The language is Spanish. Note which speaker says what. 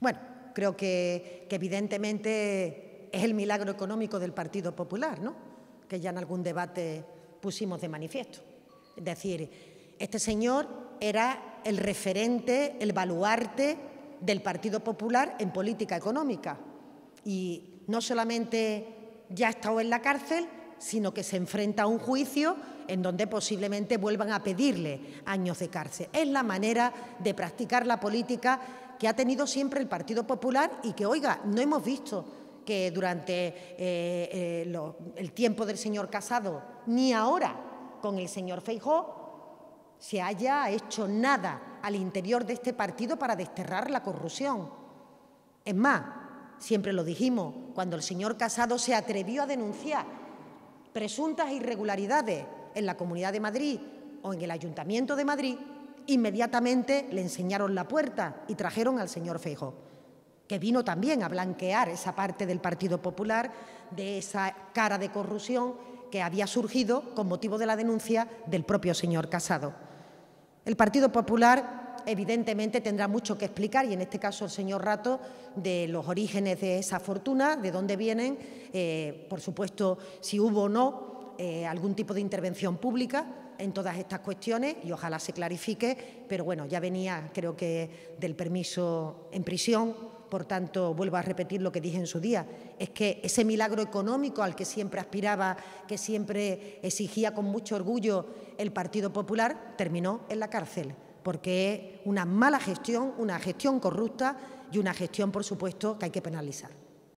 Speaker 1: Bueno, creo que, evidentemente es el milagro económico del Partido Popular, ¿no? que ya en algún debate pusimos de manifiesto. Es decir, este señor era el referente, el baluarte del Partido Popular en política económica. Y no solamente ya ha estado en la cárcel, sino que se enfrenta a un juicio en donde posiblemente vuelvan a pedirle años de cárcel. Es la manera de practicar la política que ha tenido siempre el Partido Popular y que, oiga, no hemos visto que durante eh, eh, el tiempo del señor Casado, ni ahora con el señor Feijó, se haya hecho nada al interior de este partido para desterrar la corrupción. Es más, siempre lo dijimos, cuando el señor Casado se atrevió a denunciar presuntas irregularidades en la Comunidad de Madrid o en el Ayuntamiento de Madrid, Inmediatamente le enseñaron la puerta y trajeron al señor Feijo, que vino también a blanquear esa parte del Partido Popular, de esa cara de corrupción que había surgido con motivo de la denuncia del propio señor Casado. El Partido Popular evidentemente tendrá mucho que explicar, y en este caso el señor Rato, de los orígenes de esa fortuna, de dónde vienen, eh, por supuesto, si hubo o no eh, algún tipo de intervención pública, en todas estas cuestiones y ojalá se clarifique, pero bueno, ya venía creo que del permiso en prisión, por tanto vuelvo a repetir lo que dije en su día, es que ese milagro económico al que siempre aspiraba, que siempre exigía con mucho orgullo el Partido Popular, terminó en la cárcel, porque es una mala gestión, una gestión corrupta y una gestión, por supuesto, que hay que penalizar.